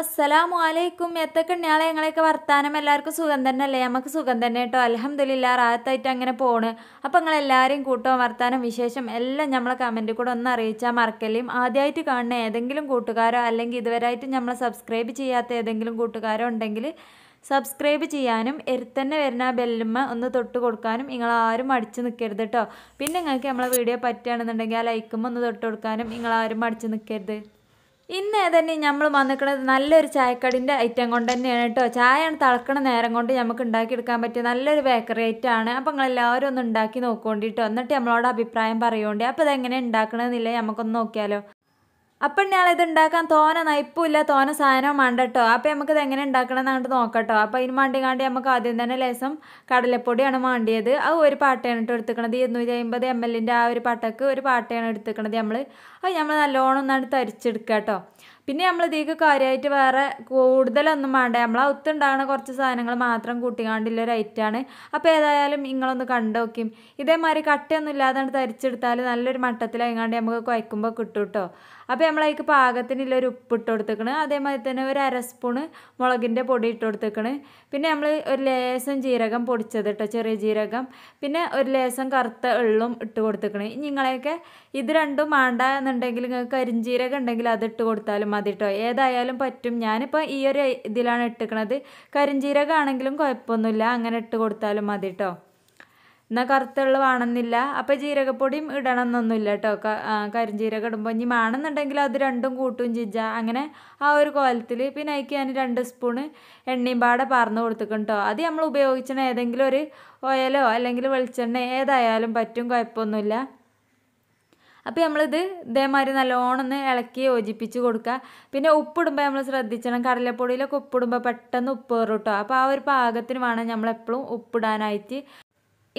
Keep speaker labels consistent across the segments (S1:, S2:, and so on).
S1: അസ്സലാമു അലൈക്കും ഉണ്ടാളെ ഞങ്ങളെയൊക്കെ വർത്താനം എല്ലാവർക്കും സുഖം തന്നെ അല്ലേ നമുക്ക് സുഖം തന്നെ കേട്ടോ അലഹമില്ല റാത്തായിട്ട് അങ്ങനെ പോണ് അപ്പോൾ നിങ്ങൾ എല്ലാവരെയും കൂട്ടോ വർത്താനം വിശേഷം എല്ലാം നമ്മളെ കമൻറ്റിൽ കൂടെ ഒന്ന് അറിയിച്ചാൽ മറക്കല്ലേയും ആദ്യമായിട്ട് കാണുന്ന ഏതെങ്കിലും കൂട്ടുകാരോ അല്ലെങ്കിൽ ഇതുവരെയായിട്ട് നമ്മളെ സബ്സ്ക്രൈബ് ചെയ്യാത്ത ഏതെങ്കിലും കൂട്ടുകാരോ ഉണ്ടെങ്കിൽ സബ്സ്ക്രൈബ് ചെയ്യാനും എരുത്തന്നെ വരുന്ന ബെല്ലുമ്മ ഒന്ന് തൊട്ട് കൊടുക്കാനും നിങ്ങൾ ആരും മടിച്ച് നിൽക്കരുത് കേട്ടോ പിന്നെ നിങ്ങൾക്ക് നമ്മളെ വീഡിയോ പറ്റുകയാണെന്നുണ്ടെങ്കിൽ ആ ലൈക്കും ഒന്ന് തൊട്ട് കൊടുക്കാനും നിങ്ങൾ ആരും മടിച്ച് നിൽക്കരുത് ഇന്ന് ഏതന്നെ നമ്മൾ വന്നിരിക്കുന്നത് നല്ലൊരു ചായക്കടിൻ്റെ ഐറ്റം കൊണ്ട് തന്നെയാണ് കേട്ടോ ചായ തിളക്കണ നേരം കൊണ്ട് നമുക്ക് ഉണ്ടാക്കിയെടുക്കാൻ പറ്റിയ നല്ലൊരു ബേക്കറി ഐറ്റമാണ് അപ്പോൾ നിങ്ങളെല്ലാവരും ഒന്ന് ഉണ്ടാക്കി നോക്കുകൊണ്ടിട്ടോ എന്നിട്ട് നമ്മളോട് അഭിപ്രായം പറയുകൊണ്ട് അപ്പോൾ ഇതെങ്ങനെ ഉണ്ടാക്കണമെന്നില്ല നമുക്കൊന്ന് നോക്കിയാലോ അപ്പം ഞാൻ ഇത് ഉണ്ടാക്കാൻ തോന നയിപ്പില്ല തോന സാധനവും വേണ്ട അപ്പം നമുക്കിത് എങ്ങനെ ഉണ്ടാക്കണം അങ്ങോട്ട് നോക്കട്ടോ അപ്പം അതിന് മാണ്ടി കാണ്ടി നമുക്ക് ആദ്യം തന്നെ ലേസം കടലപ്പൊടിയാണ് മാണ്ടിയത് ആ ഒരു പാട്ടയാണ് കേട്ടോ എടുത്തുക്കണത് ഇരുന്നൂറ്റി അമ്പത് എം എല്ലിൻ്റെ ആ ഒരു പാട്ടക്ക് ഒരു പാട്ടയാണ് എടുത്തുക്കണത് നമ്മൾ അത് നമ്മൾ നല്ലോണം ഒന്നാണ്ട് തരിച്ചെടുക്കുക കേട്ടോ പിന്നെ നമ്മൾ ഇതേക്ക് കാര്യമായിട്ട് വേറെ കൂടുതലൊന്നും വേണ്ട നമ്മൾ ഒത്തുണ്ടാകുന്ന കുറച്ച് സാധനങ്ങൾ മാത്രം കൂട്ടിക്കാണ്ടുള്ള ഒരു ഐറ്റാണ് അപ്പോൾ ഏതായാലും നിങ്ങളൊന്ന് കണ്ടോക്കും ഇതേമാതിരി കട്ടയൊന്നും ഇല്ലാതെ തരിച്ചെടുത്താൽ നല്ലൊരു മട്ടത്തിലായിങ്ങാണ്ട് നമുക്ക് കുഴക്കുമ്പോൾ കിട്ടും കേട്ടോ അപ്പോൾ നമ്മളതിലേക്ക് പാകത്തിനുള്ള ഒരു ഉപ്പ് ഇട്ട് കൊടുത്തേക്കണ് അതേമാതിരി തന്നെ ഒരു അര മുളകിൻ്റെ പൊടി ഇട്ട് കൊടുത്തേക്കണ് പിന്നെ നമ്മൾ ഒരു ലേശം ജീരകം പൊടിച്ചത് കേട്ടോ ചെറിയ ജീരകം പിന്നെ ഒരു ലേശം കറുത്ത എള്ളും ഇട്ട് കൊടുത്തേക്കണ് നിങ്ങളെയൊക്കെ ഇത് രണ്ടും വേണ്ട എന്നുണ്ടെങ്കിൽ നിങ്ങൾക്ക് കരിഞ്ചീരകം ഉണ്ടെങ്കിൽ അത് ഇട്ട് കൊടുത്താലും മതി കേട്ടോ ഏതായാലും പറ്റും ഞാനിപ്പോൾ ഈ ഒരു ഇതിലാണ് ഇട്ടിക്കണത് കരിഞ്ജീരകമാണെങ്കിലും കുഴപ്പമൊന്നുമില്ല അങ്ങനെ ഇട്ട് കൊടുത്താലും മതി കേട്ടോ എന്നാൽ കറുത്തുള്ള വേണമെന്നില്ല അപ്പോൾ ജീരകപ്പൊടിയും ഇടണം എന്നൊന്നുമില്ല കേട്ടോ കരിഞ്ജീരകം ഇടുമ്പോൾ ഇനി വേണമെന്നുണ്ടെങ്കിൽ അത് രണ്ടും കൂട്ടും ചിജ അങ്ങനെ ആ ഒരു കോലത്തിൽ പിന്നെ അതിക്ക് ഞാൻ രണ്ട് സ്പൂണ് എണ്ണയും പാടെ പറന്ന് കൊടുത്തിക്കും കേട്ടോ അത് നമ്മൾ ഉപയോഗിച്ചിട്ട് ഏതെങ്കിലും ഒരു ഓയിലോ അല്ലെങ്കിൽ വെളിച്ചെണ്ണ ഏതായാലും പറ്റും കുഴപ്പമൊന്നുമില്ല അപ്പോൾ നമ്മളിത് ഇതേമാതിരി നല്ലോണം ഒന്ന് ഇളക്കി യോജിപ്പിച്ച് കൊടുക്കുക പിന്നെ ഉപ്പിടുമ്പോൾ നമ്മൾ ശ്രദ്ധിച്ചണം കടലപ്പൊടിയിലൊക്കെ ഉപ്പിടുമ്പോൾ പെട്ടെന്ന് ഉപ്പ് കയറും കേട്ടോ അപ്പോൾ ആ ഒരു പാകത്തിന് വേണം നമ്മളെപ്പോഴും ഉപ്പിടാനായിട്ട്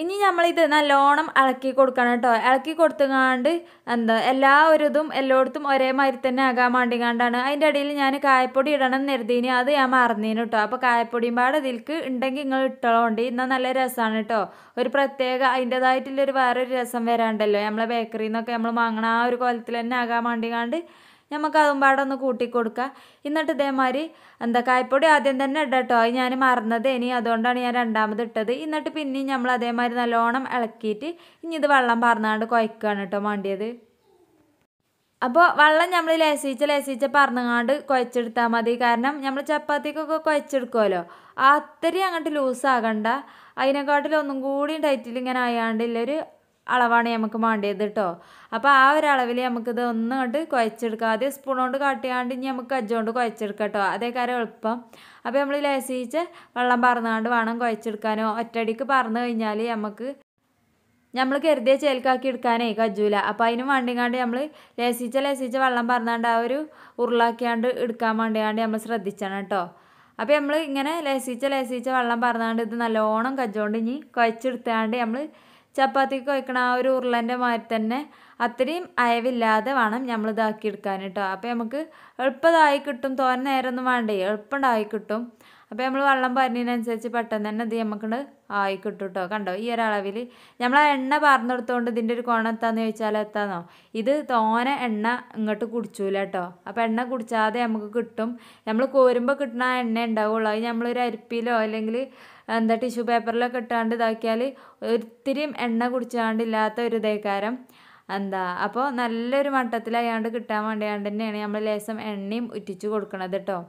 S1: ഇനി നമ്മളിത് നല്ലോണം ഇളക്കി കൊടുക്കണം കേട്ടോ ഇളക്കി കൊടുത്തുകാണ്ട് എന്താ എല്ലാ ഒരു ഇതും എല്ലായിടത്തും ഒരേമാതിരി തന്നെ ആകാൻ വേണ്ടിങ്ങാണ്ടാണ് അതിൻ്റെ ഇടയിൽ ഞാൻ കായപ്പൊടി ഇടണം നെരുതീനി അത് ഞാൻ മറന്നീന് കേട്ടോ അപ്പോൾ കായപ്പൊടിയും പാടെ ഇതിൽക്ക് ഉണ്ടെങ്കിൽ നിങ്ങൾ ഇട്ടോണ്ട് ഇന്ന നല്ല രസമാണ് കേട്ടോ ഒരു പ്രത്യേക അതിൻ്റേതായിട്ടുള്ളൊരു വേറൊരു രസം വരാണ്ടല്ലോ നമ്മളെ ബേക്കറിയിൽ നിന്നൊക്കെ നമ്മൾ വാങ്ങണ ആ ഒരു കോലത്തിൽ തന്നെ ആകാൻ വേണ്ടിങ്ങാണ്ട് നമുക്ക് അതുമ്പാടെ ഒന്ന് കൂട്ടി കൊടുക്കുക എന്നിട്ട് ഇതേമാതിരി എന്താ കായ്പൊടി ആദ്യം തന്നെ ഇടട്ടോ അത് ഞാൻ മറന്നത് ഇനി അതുകൊണ്ടാണ് ഞാൻ രണ്ടാമത് ഇട്ടത് എന്നിട്ട് പിന്നെയും നമ്മൾ അതേമാതിരി നല്ലോണം ഇളക്കിയിട്ട് ഇനി ഇത് വെള്ളം പറഞ്ഞാണ്ട് കുഴക്കുകയാണ് കേട്ടോ വേണ്ടിയത് അപ്പോൾ വെള്ളം നമ്മൾ ലസിച്ച ലസിച്ച പറഞ്ഞുകൊണ്ട് കുഴച്ചെടുത്താൽ മതി കാരണം നമ്മൾ ചപ്പാത്തിക്കൊക്കെ കുഴച്ചെടുക്കുമല്ലോ അത്രയും അങ്ങോട്ട് ലൂസാകണ്ട അതിനെക്കാട്ടിലൊന്നും കൂടി ടൈറ്റിൽ ഇങ്ങനെ ആയാണ്ടില്ലൊരു ഒരു അളവാണ് നമുക്ക് വേണ്ടത് കേട്ടോ അപ്പോൾ ആ ഒരു അളവിൽ നമുക്കിത് ഒന്നും കൊണ്ട് കുഴച്ചെടുക്കാം ആദ്യം സ്പൂൺ കൊണ്ട് കാട്ടിയാണ്ട് ഇനി നമുക്ക് അജ്ജോണ്ട് കുഴച്ചെടുക്കാം കേട്ടോ അതേ കാര്യം എളുപ്പം അപ്പോൾ നമ്മൾ ലസിച്ച് വെള്ളം പറന്നുകൊണ്ട് വേണം കുഴച്ചെടുക്കാനോ ഒറ്റയടിക്ക് പറന്നു കഴിഞ്ഞാൽ നമുക്ക് നമ്മൾ കരുതിയ ചേൽക്കാക്കി എടുക്കാനേ കജ്ജൂല അപ്പോൾ അതിന് വേണ്ടിങ്ങാണ്ട് നമ്മൾ ലസിച്ച ലസിച്ച വെള്ളം പറന്നാണ്ട് ആ ഒരു ഉരുളാക്കിയാണ്ട് എടുക്കാൻ വേണ്ടിയാണ്ട് നമ്മൾ ശ്രദ്ധിച്ചണം കേട്ടോ അപ്പോൾ നമ്മൾ ഇങ്ങനെ ലസിച്ച ലസിച്ച വെള്ളം പറന്നാണ്ട് ഇത് നല്ലോണം കജ്ജോണ്ട് ഇനി കുഴച്ചെടുത്താണ്ട് നമ്മൾ ചപ്പാത്തിക്ക് വയ്ക്കണ ആ ഒരു ഉരുളൻ്റെ മാതിരി തന്നെ അത്രയും അയവില്ലാതെ വേണം നമ്മൾ ഇതാക്കി കേട്ടോ അപ്പോൾ നമുക്ക് എളുപ്പമായി കിട്ടും തോരൻ നേരമൊന്നും വേണ്ടേ എളുപ്പമുണ്ടായി കിട്ടും അപ്പോൾ നമ്മൾ വെള്ളം പറഞ്ഞതിനനുസരിച്ച് പെട്ടെന്ന് തന്നെ അത് നമുക്ക് ആയി കിട്ടും കേട്ടോ കണ്ടോ ഈ ഒരളവിൽ നമ്മൾ ആ എണ്ണ പറഞ്ഞെടുത്തോണ്ട് ഇതിൻ്റെ ഒരു കോണം എത്താന്ന് ചോദിച്ചാൽ എത്താന്നോ ഇത് തോനെ എണ്ണ ഇങ്ങോട്ട് കുടിച്ചൂല കേട്ടോ അപ്പോൾ എണ്ണ കുടിച്ചാതെ നമുക്ക് കിട്ടും നമ്മൾ കോരുമ്പോൾ കിട്ടുന്ന ആ എണ്ണ ഉണ്ടാവുള്ളൂ അത് നമ്മളൊരു അരിപ്പിലോ അല്ലെങ്കിൽ എന്താ ടിഷ്യൂ പേപ്പറിലൊക്കെ ഇട്ടാണ്ട് ഇതാക്കിയാൽ ഒത്തിരിയും എണ്ണ കുടിച്ചാണ്ടില്ലാത്ത ഒരു ഇതേക്കാരം എന്താ അപ്പോൾ നല്ലൊരു മട്ടത്തിലായാണ്ട് കിട്ടാൻ വേണ്ടിയാണ്ട് തന്നെയാണ് നമ്മൾ ലേശം എണ്ണയും ഉറ്റിച്ച് കൊടുക്കണത് കേട്ടോ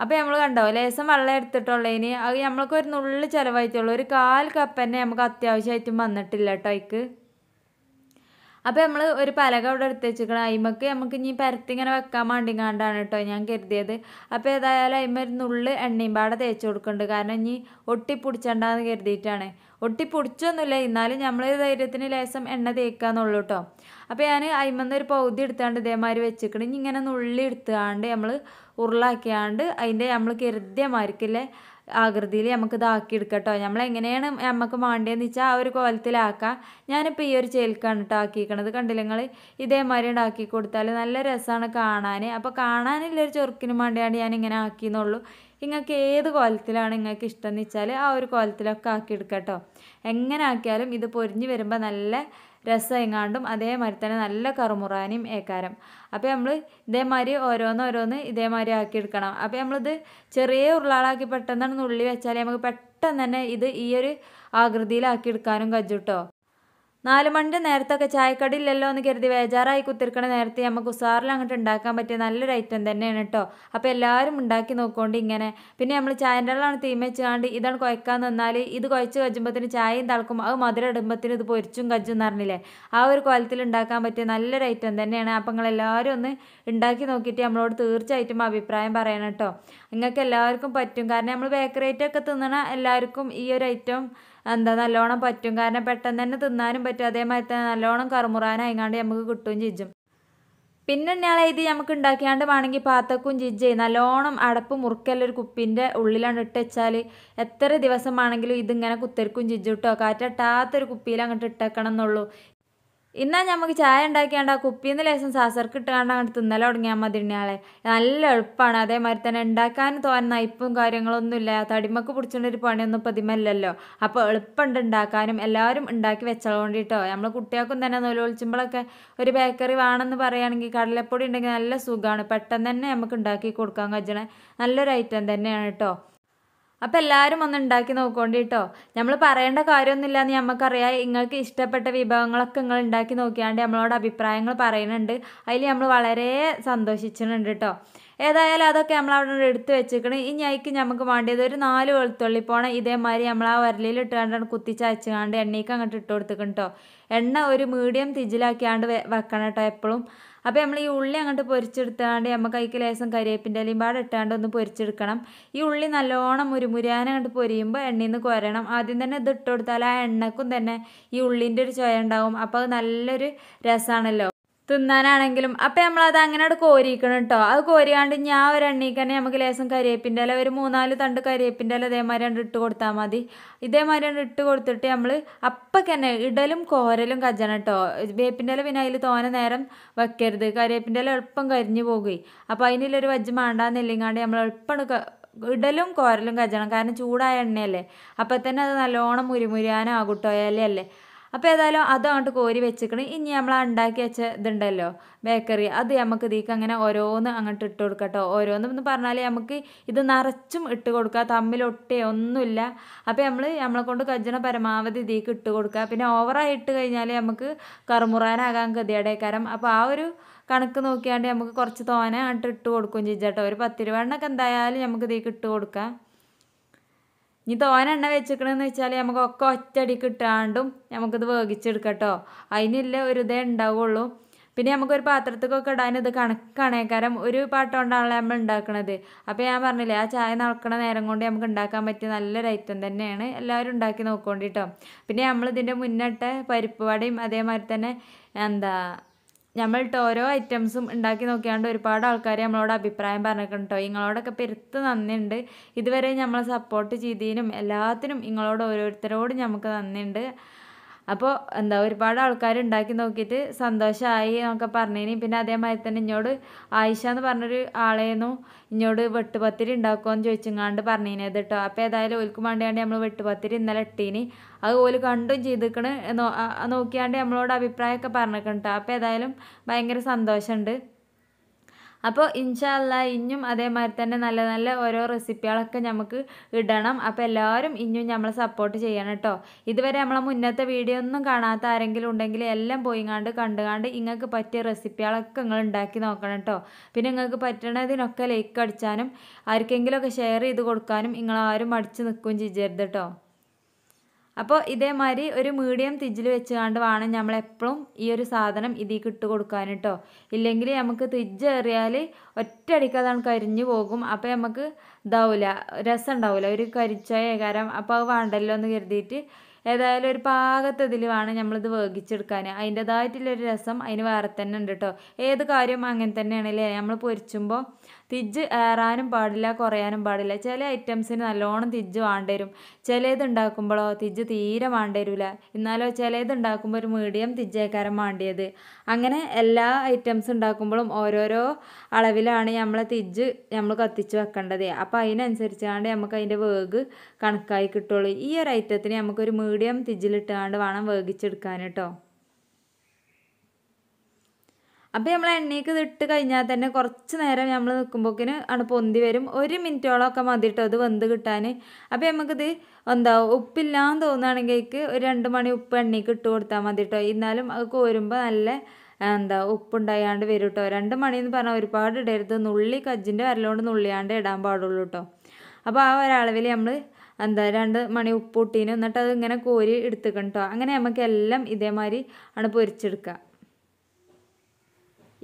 S1: അപ്പോൾ നമ്മൾ കണ്ടോ ലേശം വെള്ളം എടുത്തിട്ടുള്ളതിന് അത് നമ്മൾക്ക് ഒരു നുള്ളിൽ ചിലവായിട്ടുള്ളൂ ഒരു കാൽ കപ്പ് തന്നെ നമുക്ക് അത്യാവശ്യമായിട്ടും വന്നിട്ടില്ല കേട്ടോ അതിക്ക് അപ്പോൾ നമ്മൾ ഒരു പലക അവിടെ എടുത്ത് വെച്ചിരിക്കണം അയിമക്ക് നമുക്ക് ഇനി പരത്തിങ്ങനെ വെക്കാൻ വേണ്ടിങ്ങാണ്ടാണ് കേട്ടോ ഞാൻ കരുതിയത് അപ്പോൾ ഏതായാലും അയിമ ഒരു നുള്ള് എണ്ണയും പാടെ തേച്ച് കൊടുക്കുന്നുണ്ട് കാരണം ഇനി ഒട്ടിപ്പിടിച്ചണ്ടെന്ന് കരുതിയിട്ടാണ് ഒട്ടിപ്പിടിച്ചൊന്നുമില്ല എന്നാലും നമ്മൾ ധൈര്യത്തിന് ലേശം എണ്ണ തേക്കാന്നുള്ളൂ കേട്ടോ അപ്പോൾ ഞാൻ അയിമന്നൊരു ഒരു പൗതി എടുത്താണ്ട് ഇതേമാതിരി വെച്ചിക്കണം ഇനി ഇങ്ങനെ നുള്ളി എടുത്താണ്ട് നമ്മൾ ഉരുളാക്കിയാണ്ട് അതിൻ്റെ നമ്മൾ കരുത്യമായിരിക്കില്ലേ ആകൃതിയിൽ നമുക്ക് ഇതാക്കിയെടുക്കട്ടോ നമ്മൾ എങ്ങനെയാണ് നമുക്ക് വേണ്ടതെന്ന് വെച്ചാൽ ആ ഒരു കോലത്തിലാക്കാം ഞാനിപ്പോൾ ഈ ഒരു ചേൽക്കാണ് കേട്ടോ ആക്കിക്കണത് കണ്ടില്ല നിങ്ങൾ ഇതേമാതിരി ഉണ്ടാക്കി കൊടുത്താൽ നല്ല രസമാണ് കാണാൻ അപ്പോൾ കാണാനില്ല ഒരു ചെറുക്കിന് വേണ്ടിയാണ് ഞാൻ ഇങ്ങനെ ആക്കിയെന്നുള്ളൂ നിങ്ങൾക്ക് ഏത് കോലത്തിലാണ് നിങ്ങൾക്ക് ഇഷ്ടം എന്ന് വെച്ചാൽ ആ ഒരു കോലത്തിലൊക്കെ ആക്കിയെടുക്കാം കേട്ടോ എങ്ങനെ ആക്കിയാലും ഇത് പൊരിഞ്ഞ് വരുമ്പോൾ നല്ല രസം എങ്ങാണ്ടും അതേമാതിരി തന്നെ നല്ല കറുമുറാനും ഏക്കാരം അപ്പോൾ നമ്മൾ ഇതേമാതിരി ഓരോന്നോരോന്ന് ഇതേമാതിരി ആക്കി എടുക്കണം അപ്പോൾ നമ്മളിത് ചെറിയ ഉരുളകളാക്കി പെട്ടെന്നാണ് ഉള്ളി വെച്ചാൽ നമുക്ക് പെട്ടെന്ന് തന്നെ ഇത് ഈ ഒരു ആകൃതിയിലാക്കി എടുക്കാനും കേട്ടോ നാല് മണിൻ്റെ നേരത്തൊക്കെ ചായക്കടിയില്ലല്ലോ എന്ന് കരുതി വേജാറായി കുത്തിരിക്കണ നേരത്തെ നമുക്ക് ഉസാറിൽ അങ്ങോട്ട് ഉണ്ടാക്കാൻ പറ്റിയ നല്ലൊരു ഐറ്റം തന്നെയാണ് കേട്ടോ അപ്പോൾ എല്ലാവരും ഉണ്ടാക്കി നോക്കൊണ്ട് ഇങ്ങനെ പിന്നെ നമ്മൾ ചായൻ്റെ ആളാണ് തീമച്ചാണ്ട് ഇതാണ് കുഴക്കാൻ നിന്നാൽ ഇത് കുഴച്ച് കജുമ്പത്തിന് ചായയും തിളക്കും അത് മധുര ഇടുമ്പത്തിന് ഇത് പൊരിച്ചും കജും എന്ന് പറഞ്ഞില്ലേ ആ ഒരു കോലത്തിൽ ഉണ്ടാക്കാൻ പറ്റിയ നല്ലൊരു ഐറ്റം തന്നെയാണ് അപ്പം നിങ്ങൾ എല്ലാവരും ഒന്ന് ഉണ്ടാക്കി നോക്കിയിട്ട് നമ്മളോട് തീർച്ചയായിട്ടും അഭിപ്രായം പറയണം കേട്ടോ നിങ്ങൾക്ക് എല്ലാവർക്കും പറ്റും കാരണം നമ്മൾ ബേക്കറി ഐറ്റം ഒക്കെ തിന്നണ എല്ലാവർക്കും ഈ ഒരു ഐറ്റം എന്താ നല്ലോണം പറ്റും കാരണം പെട്ടെന്ന് തന്നെ തിന്നാനും പറ്റും അതേമാതിരി തന്നെ നല്ലോണം കറുമുറാനായിങ്ങാണ്ട് നമുക്ക് കിട്ടുകയും ചെയ്യും പിന്നെ ഞാൻ ഇത് നമുക്ക് ഉണ്ടാക്കിയാണ്ട് വേണമെങ്കിൽ പാത്തക്കും ജിജ്ജേ നല്ലോണം അടപ്പ് മുറുക്കല്ലൊരു കുപ്പിൻ്റെ ഉള്ളിലാണ് ഇട്ട് വെച്ചാൽ എത്ര ദിവസം ആണെങ്കിലും ഇതിങ്ങനെ കുത്തരിക്കും ജിജ്ജു കേട്ടോ കാറ്റട്ടാത്തൊരു കുപ്പിയിൽ അങ്ങോട്ട് ഇട്ടേക്കണം എന്നുള്ളൂ ഇന്നാ നമുക്ക് ചായ ഉണ്ടാക്കിയാണ്ട് ആ കുപ്പിന്ന് ലേശം സാസർക്ക് ഇട്ടാണ്ട് അങ്ങോട്ട് തിന്നല തുടങ്ങിയാൽ മതി ഇണ്ണയാളെ നല്ല എളുപ്പമാണ് അതേമാതിരി തന്നെ ഉണ്ടാക്കാൻ തോന്നുന്ന നയിപ്പും കാര്യങ്ങളൊന്നും ഇല്ല തടിമക്ക് പിടിച്ചൊണ്ടൊരു പണിയൊന്നും പതിമല്ലല്ലോ അപ്പോൾ എളുപ്പമുണ്ട് ഉണ്ടാക്കാനും എല്ലാവരും ഉണ്ടാക്കി വെച്ചോണ്ട് നമ്മൾ കുട്ടികൾക്കും തന്നെ നൂലോളിച്ചുമ്പോഴൊക്കെ ഒരു ബേക്കറി വേണമെന്ന് പറയുകയാണെങ്കിൽ കടലപ്പൊടി ഉണ്ടെങ്കിൽ നല്ല സുഖമാണ് പെട്ടെന്ന് തന്നെ നമുക്ക് ഉണ്ടാക്കി കൊടുക്കാൻ കഴിയണേ നല്ലൊരു ഐറ്റം തന്നെയാണ് കേട്ടോ അപ്പോൾ എല്ലാവരും ഒന്ന് ഉണ്ടാക്കി നോക്കോണ്ടി കേട്ടോ നമ്മൾ പറയേണ്ട കാര്യമൊന്നുമില്ല എന്ന് നമുക്കറിയാം നിങ്ങൾക്ക് ഇഷ്ടപ്പെട്ട വിഭവങ്ങളൊക്കെ നിങ്ങൾ ഉണ്ടാക്കി നോക്കിയാണ്ട് നമ്മളോട് അഭിപ്രായങ്ങൾ പറയുന്നുണ്ട് അതിൽ നമ്മൾ വളരെ സന്തോഷിച്ചിട്ടുണ്ട് കേട്ടോ ഏതായാലും അതൊക്കെ നമ്മൾ അവിടെ എടുത്ത് വെച്ചിരിക്കണം ഈ അതിക്ക് നമുക്ക് വേണ്ടിയത് ഒരു നാല് വെളുത്തുള്ളി പോണം ഇതേമാതിരി നമ്മൾ ആ വരലിൽ ഇട്ടുകൊണ്ട് കുത്തിച്ചയച്ചുകൊണ്ട് എണ്ണയ്ക്ക് അങ്ങോട്ട് ഇട്ട് കൊടുത്തിക്കണം കേട്ടോ എണ്ണ ഒരു മീഡിയം തിജിലാക്കിയാണ്ട് വെക്കണം കേട്ടോ എപ്പോഴും അപ്പോൾ നമ്മൾ ഈ ഉള്ളി അങ്ങോട്ട് പൊരിച്ചെടുത്താണ്ട് നമുക്ക് അതിക്ക് ലേശം കരിയേപ്പിൻ്റെ ഇലയും പാടെ ഇട്ടാണ്ട് ഒന്ന് പൊരിച്ചെടുക്കണം ഈ ഉള്ളി നല്ലോണം മുരുമുരാൻ അങ്ങോട്ട് പൊരിയുമ്പോൾ എണ്ണയിൽ നിന്ന് കുരണം ആദ്യം തന്നെ ഇത് ഇട്ട് കൊടുത്താൽ ആ എണ്ണക്കും തന്നെ ഈ ഉള്ളിൻ്റെ ഒരു ചുവ ഉണ്ടാവും അപ്പോൾ അത് നല്ലൊരു രസമാണല്ലോ തിന്നാനാണെങ്കിലും അപ്പൊ നമ്മളത് അങ്ങനെ അവിടെ കോരിക്കണം കേട്ടോ അത് കോരിയാണ്ട് ഞാൻ ഒരു എണ്ണീക്ക് തന്നെ നമുക്ക് ലേശം കരിയേപ്പിൻ്റെ അല്ല ഒരു മൂന്നാല് തണ്ട് കരിയേപ്പിൻ്റെ അല്ല ഇതേമാതിരി കണ്ട് ഇട്ട് കൊടുത്താൽ മതി ഇതേമാതിരി കണ്ട് ഇട്ട് കൊടുത്തിട്ട് നമ്മൾ അപ്പക്കന്നെ ഇടലും കോരലും കജണം കേട്ടോ വേപ്പിൻ്റെ ഇല പിന്നെ അതിൽ തോനെ നേരം വെക്കരുത് കരിയേപ്പിൻ്റെ ഇല എളുപ്പം കരിഞ്ഞു പോകുകയും അപ്പോൾ അതിനുള്ളൊരു വജ്ജ് മാണ്ടാന്നില്ലെങ്കാണ്ട് നമ്മൾ എളുപ്പം ഇടലും കോരലും കജണം കാരണം ചൂടായ എണ്ണയല്ലേ അപ്പം തന്നെ അത് നല്ലോണം മുരിമുരിയാനാകുട്ടോ ഇലയല്ലേ അപ്പോൾ ഏതായാലും അത് അങ്ങോട്ട് കോരി വെച്ചിക്കണം ഇനി നമ്മൾ ഉണ്ടാക്കി വെച്ച ഇതുണ്ടല്ലോ ബേക്കറി അത് നമുക്ക് ഇതിക്ക് അങ്ങനെ ഓരോന്ന് അങ്ങോട്ട് ഇട്ട് കൊടുക്കട്ടോ ഓരോന്ന് എന്ന് പറഞ്ഞാൽ നമുക്ക് ഇത് നിറച്ചും ഇട്ട് കൊടുക്കുക തമ്മിലൊട്ടേ ഒന്നുമില്ല അപ്പോൾ നമ്മൾ നമ്മളെ കൊണ്ട് കജ്ജണ പരമാവധി ഇതിക്ക് ഇട്ട് കൊടുക്കുക പിന്നെ ഓവറായി ഇട്ട് കഴിഞ്ഞാൽ നമുക്ക് കറുമുറാനാകാൻ ഗതിയുടെ കാരണം അപ്പോൾ ആ ഒരു കണക്ക് നോക്കിയാണ്ട് നമുക്ക് കുറച്ച് തോന അങ്ങോട്ട് ഇട്ട് കൊടുക്കും ചെയ്യും ഒരു പത്ത് രൂപ എണ്ണൊക്കെ എന്തായാലും നമുക്ക് ഇതിക്ക് ഇട്ട് കൊടുക്കാം ഇനി തോന എണ്ണ വെച്ചിക്കണമെന്ന് വെച്ചാൽ നമുക്ക് ഒക്കെ ഒറ്റടിക്ക് കിട്ടാണ്ടും നമുക്കിത് വേഗിച്ചെടുക്കട്ടോ അതിനില്ല ഒരു ഇതേ ഉണ്ടാവുള്ളൂ പിന്നെ നമുക്കൊരു പാത്രത്തേക്കൊക്കെ ഇടാൻ ഇത് കണക്കാണേ കാരണം ഒരു പാട്ടം കൊണ്ടാണല്ലോ നമ്മൾ ഉണ്ടാക്കണത് അപ്പോൾ ഞാൻ പറഞ്ഞില്ലേ ആ ചായ നടക്കണ നേരം കൊണ്ട് നമുക്ക് ഉണ്ടാക്കാൻ പറ്റിയ നല്ലൊരു ഐറ്റം തന്നെയാണ് എല്ലാവരും ഉണ്ടാക്കി നോക്കോണ്ടിട്ടോ പിന്നെ നമ്മളിതിൻ്റെ മുന്നിട്ട് പരിപ്പ് വടയും അതേമാതിരി തന്നെ എന്താ നമ്മൾ ഓരോ ഐറ്റംസും ഉണ്ടാക്കി നോക്കിയാണ്ട് ഒരുപാട് ആൾക്കാർ നമ്മളോട് അഭിപ്രായം പറഞ്ഞിട്ടുണ്ട് കേട്ടോ നിങ്ങളോടൊക്കെ പെരുത്ത് നന്ദിയുണ്ട് ഇതുവരെ നമ്മളെ സപ്പോർട്ട് ചെയ്തതിനും എല്ലാത്തിനും നിങ്ങളോട് ഓരോരുത്തരോടും നമുക്ക് നന്ദിയുണ്ട് അപ്പോൾ എന്താ ഒരുപാട് ആൾക്കാർ ഉണ്ടാക്കി നോക്കിയിട്ട് സന്തോഷമായി എന്നൊക്കെ പറഞ്ഞതിന് പിന്നെ അതേമാതിരി തന്നെ എന്നോട് ആയിഷ എന്ന് പറഞ്ഞൊരു ആളേന്നു എന്നോട് വെട്ടുപത്തിരി ഉണ്ടാക്കുമെന്ന് ചോദിച്ചുങ്ങാണ്ട് പറഞ്ഞിനെ അത് കേട്ടോ അപ്പോൾ ഏതായാലും ഓൽക്ക് വേണ്ടിയാണ്ട് നമ്മൾ വെട്ടുപത്തിരി ഇന്നലെ ഇട്ടീന് അത് ഓല് കണ്ടും ചെയ്തിക്കണ് നോക്കിയാണ്ട് നമ്മളോട് അഭിപ്രായമൊക്കെ പറഞ്ഞിട്ടുണ്ട് അപ്പോൾ ഏതായാലും ഭയങ്കര സന്തോഷമുണ്ട് അപ്പോൾ ഇൻഷാല്ല ഇനിയും അതേമാതിരി തന്നെ നല്ല നല്ല ഓരോ റെസിപ്പികളൊക്കെ നമുക്ക് ഇടണം അപ്പോൾ എല്ലാവരും ഇനിയും നമ്മളെ സപ്പോർട്ട് ചെയ്യണം കേട്ടോ ഇതുവരെ നമ്മളെ മുന്നത്തെ വീഡിയോ ഒന്നും കാണാത്ത ആരെങ്കിലും ഉണ്ടെങ്കിൽ എല്ലാം പോയി കണ്ട് കണ്ടുകാണ്ട് ഇങ്ങൾക്ക് പറ്റിയ റെസിപ്പികളൊക്കെ നിങ്ങൾ ഉണ്ടാക്കി നോക്കണം കേട്ടോ പിന്നെ നിങ്ങൾക്ക് പറ്റണതിനൊക്കെ ലൈക്ക് അടിച്ചാനും ആർക്കെങ്കിലുമൊക്കെ ഷെയർ ചെയ്ത് കൊടുക്കാനും നിങ്ങളാരും അടിച്ച് നിൽക്കുകയും ചെയ്യരുത് കേട്ടോ അപ്പോൾ ഇതേമാതിരി ഒരു മീഡിയം തിജിൽ വെച്ചുകൊണ്ട് വേണം നമ്മളെപ്പോഴും ഈ ഒരു സാധനം ഇതിൽ ഇട്ട് കൊടുക്കാൻ കേട്ടോ ഇല്ലെങ്കിൽ നമുക്ക് തിജ്ജേറിയാൽ ഒറ്റയടിക്ക് അതാണ് കരിഞ്ഞു പോകും അപ്പോൾ നമുക്ക് ഇതാവില്ല രസം ഉണ്ടാവില്ല ഒരു കരിച്ചായ ഏകാരം അപ്പോൾ അത് വേണ്ടല്ലോ എന്ന് കരുതിയിട്ട് ഏതായാലും ഒരു പാകത്തതിൽ വേണം നമ്മളിത് വേഗിച്ചെടുക്കാൻ അതിൻ്റെതായിട്ടുള്ളൊരു രസം അതിന് വേറെ തന്നെ ഉണ്ട് കേട്ടോ ഏത് കാര്യവും അങ്ങനെ തന്നെയാണല്ലേ നമ്മൾ പൊരിച്ചുമ്പോൾ തിജ്ജ് ഏറാനും പാടില്ല കുറയാനും പാടില്ല ചില ഐറ്റംസിന് നല്ലോണം തിജ്ജ് വേണ്ടി വരും ചിലത് ഉണ്ടാക്കുമ്പോഴോ തിജ്ജ് തീരെ വേണ്ടി വരില്ല എന്നാലോ ചിലത് ഉണ്ടാക്കുമ്പോൾ ഒരു മീഡിയം തിജ്ജേക്കാരം വേണ്ടിയത് അങ്ങനെ എല്ലാ ഐറ്റംസ് ഉണ്ടാക്കുമ്പോഴും ഓരോരോ അളവിലാണ് നമ്മളെ തിജ്ജ് നമ്മൾ കത്തിച്ച് വെക്കേണ്ടത് അപ്പോൾ അതിനനുസരിച്ചാണ്ട് നമുക്ക് അതിൻ്റെ വേഗ് കണക്കായി കിട്ടുള്ളൂ ഈ ഒരു ഐറ്റത്തിന് നമുക്കൊരു മീഡിയം തിജ്ജിലിട്ടാണ്ട് വേണം വേഗിച്ചെടുക്കാൻ കേട്ടോ അപ്പോൾ നമ്മൾ എണ്ണയ്ക്ക് ഇട്ട് കഴിഞ്ഞാൽ തന്നെ കുറച്ച് നേരം നമ്മൾ നിൽക്കുമ്പോഴേക്കിന് ആണ് പൊന്തി വരും ഒരു മിനിറ്റോളമൊക്കെ മതി കേട്ടോ അത് വെന്ത് കിട്ടാൻ അപ്പോൾ നമുക്കിത് എന്താ ഉപ്പില്ലാന്ന് തോന്നുകയാണെങ്കിൽ ഒരു രണ്ട് മണി ഉപ്പ് എണ്ണയ്ക്ക് ഇട്ട് കൊടുത്താൽ മതി കേട്ടോ എന്നാലും അത് കോരുമ്പോൾ നല്ല എന്താ ഉപ്പുണ്ടായാണ്ട് വരും കേട്ടോ രണ്ട് മണി എന്ന് പറഞ്ഞാൽ ഒരുപാട് ഇടരുത് നുള്ളി കജ്ജിൻ്റെ വരലോണ്ട് നുള്ളിയാണ്ട് ഇടാൻ പാടുള്ളൂ കേട്ടോ അപ്പോൾ ആ ഒരളവിൽ നമ്മൾ എന്താ രണ്ട് മണി ഉപ്പ് ഇട്ടീന് എന്നിട്ട് അത് ഇങ്ങനെ കോരി എടുത്തുക്കണം കേട്ടോ അങ്ങനെ നമുക്കെല്ലാം ഇതേമാതിരി ആണ് പൊരിച്ചെടുക്കുക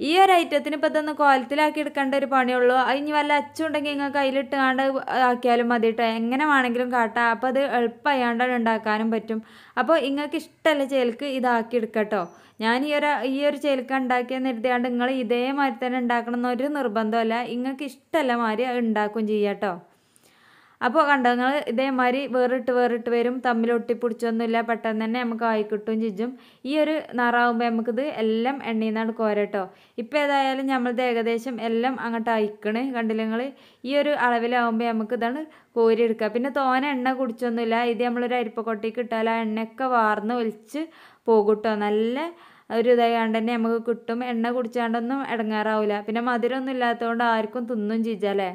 S1: ഈ ഒരു ഐറ്റത്തിന് ഇപ്പം ഇതൊന്ന് കോലത്തിലാക്കി എടുക്കേണ്ട ഒരു പണിയുള്ളൂ ഇനി വല്ല അച്ചുണ്ടെങ്കിൽ നിങ്ങൾ കയ്യിലിട്ട് കാണ്ട് ആക്കിയാലും മതി കേട്ടോ എങ്ങനെ വേണമെങ്കിലും കാട്ടാം അപ്പോൾ അത് എളുപ്പമായാണ്ടാണ് ഉണ്ടാക്കാനും പറ്റും അപ്പോൾ നിങ്ങൾക്ക് ഇഷ്ടമല്ല ചേൽക്ക് ഇതാക്കി എടുക്കട്ടോ ഞാൻ ഈ ഒരു ഈ ഒരു ചേൽക്ക ഉണ്ടാക്കിയെന്ന് എഴുതിയാണ്ട് നിങ്ങൾ ഇതേമാതിരി തന്നെ ഉണ്ടാക്കണം എന്നൊരു നിർബന്ധമല്ല നിങ്ങൾക്ക് ഇഷ്ടമല്ല മാതിരി ഉണ്ടാക്കുകയും ചെയ്യാം കേട്ടോ അപ്പോൾ കണ്ടോ നിങ്ങൾ ഇതേമാതിരി വേറിട്ട് വേറിട്ട് വരും തമ്മിൽ ഒട്ടിപ്പിടിച്ചൊന്നുമില്ല പെട്ടെന്ന് തന്നെ നമുക്ക് ആയി കിട്ടും ചിജും ഈ ഒരു നാറാവുമ്പോൾ നമുക്കിത് എല്ലാം എണ്ണയിൽ നിന്നാണ് കോരട്ടോ ഇപ്പോൾ ഏതായാലും നമ്മളത് ഏകദേശം എല്ലാം അങ്ങോട്ട് അയക്കണേ കണ്ടില്ല നിങ്ങൾ ഈ ഒരു അളവിലാവുമ്പോൾ നമുക്ക് ഇതാണ് കോരിയെടുക്കുക പിന്നെ തോന എണ്ണ കുടിച്ചൊന്നുമില്ല ഇത് നമ്മളൊരു അരിപ്പക്കൊട്ടേക്ക് ഇട്ടാൽ ആ എണ്ണയൊക്കെ വാർന്ന് ഒലിച്ച് പോകൂട്ടോ നല്ല ഒരു ഇതായാണ്ട് തന്നെ നമുക്ക് കിട്ടും എണ്ണ കുടിച്ചാണ്ടൊന്നും ഇടങ്ങാറാവില്ല പിന്നെ മധുരമൊന്നും ഇല്ലാത്തതുകൊണ്ട് ആർക്കും തിന്നും ചിജല്ലേ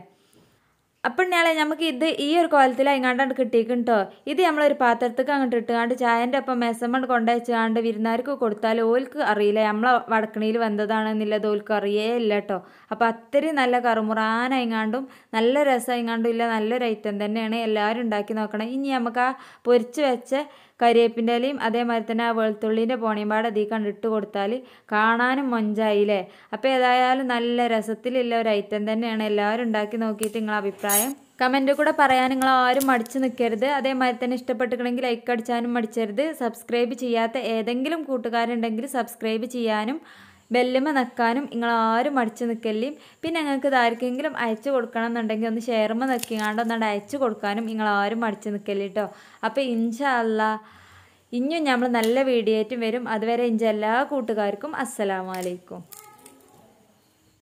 S1: അപ്പം ഞാളെ നമുക്ക് ഇത് ഈ ഒരു കോലത്തിൽ അങ്ങാണ്ടാണ്ട് കിട്ടിയിട്ടുണ്ടോ ഇത് നമ്മളൊരു പാത്രത്തേക്ക് അങ്ങോട്ട് ഇട്ടുകൊണ്ട് ചായൻ്റെ ഒപ്പം മെസമ്മണ്ട് കൊണ്ടുവച്ചുകൊണ്ട് വിരുന്നാർക്ക് കൊടുത്താൽ ഓൽക്ക് അറിയില്ല നമ്മളെ വടക്കണിയിൽ വന്നതാണെന്നുള്ളത് ഓൽക്ക് അറിയേ ഇല്ല കേട്ടോ അപ്പോൾ അത്രയും നല്ല കറുമുറാനായിങ്ങാണ്ടും നല്ല രസം ഇല്ല നല്ലൊരു ഐറ്റം തന്നെയാണ് എല്ലാവരും ഉണ്ടാക്കി നോക്കണം ഇനി നമുക്ക് ആ പൊരിച്ച് വെച്ച കരിയേപ്പിൻ്റെ ഇലയും അതേമാതിരി തന്നെ ആ വെളുത്തുള്ളീൻ്റെ പോണിയും പാടെ അധികം കൊടുത്താൽ കാണാനും മൊഞ്ചായില്ലേ അപ്പോൾ ഏതായാലും നല്ല രസത്തിലുള്ള ഒരു ഐറ്റം തന്നെയാണ് എല്ലാവരും ഉണ്ടാക്കി നോക്കിയിട്ട് നിങ്ങളെ അഭിപ്രായം കമൻ്റ് കൂടെ പറയാൻ നിങ്ങൾ ആരും മടിച്ചു നിൽക്കരുത് അതേമാതിരി തന്നെ ഇഷ്ടപ്പെട്ടിട്ടുണ്ടെങ്കിൽ ലൈക്ക് അടിച്ചാനും മടിച്ചരുത് സബ്സ്ക്രൈബ് ചെയ്യാത്ത ഏതെങ്കിലും കൂട്ടുകാരുണ്ടെങ്കിൽ സബ്സ്ക്രൈബ് ചെയ്യാനും ബെല്ലുമ നിൽക്കാനും നിങ്ങൾ ആരും അടിച്ചു നിൽക്കല്ലേയും പിന്നെ നിങ്ങൾക്ക് ഇതാർക്കെങ്കിലും അയച്ചു കൊടുക്കണം എന്നുണ്ടെങ്കിൽ ഒന്ന് ഷെയർമ നിൽക്കാണ്ട് ഒന്നുകൊണ്ട് അയച്ചു കൊടുക്കാനും നിങ്ങൾ ആരും അടിച്ചു നിൽക്കല്ലേ കേട്ടോ അപ്പോൾ ഇൻഷല്ല ഇനിയും നമ്മൾ നല്ല വീഡിയോ ആയിട്ടും വരും അതുവരെ ഇഞ്ച എല്ലാ കൂട്ടുകാർക്കും അസ്സലാമലൈക്കും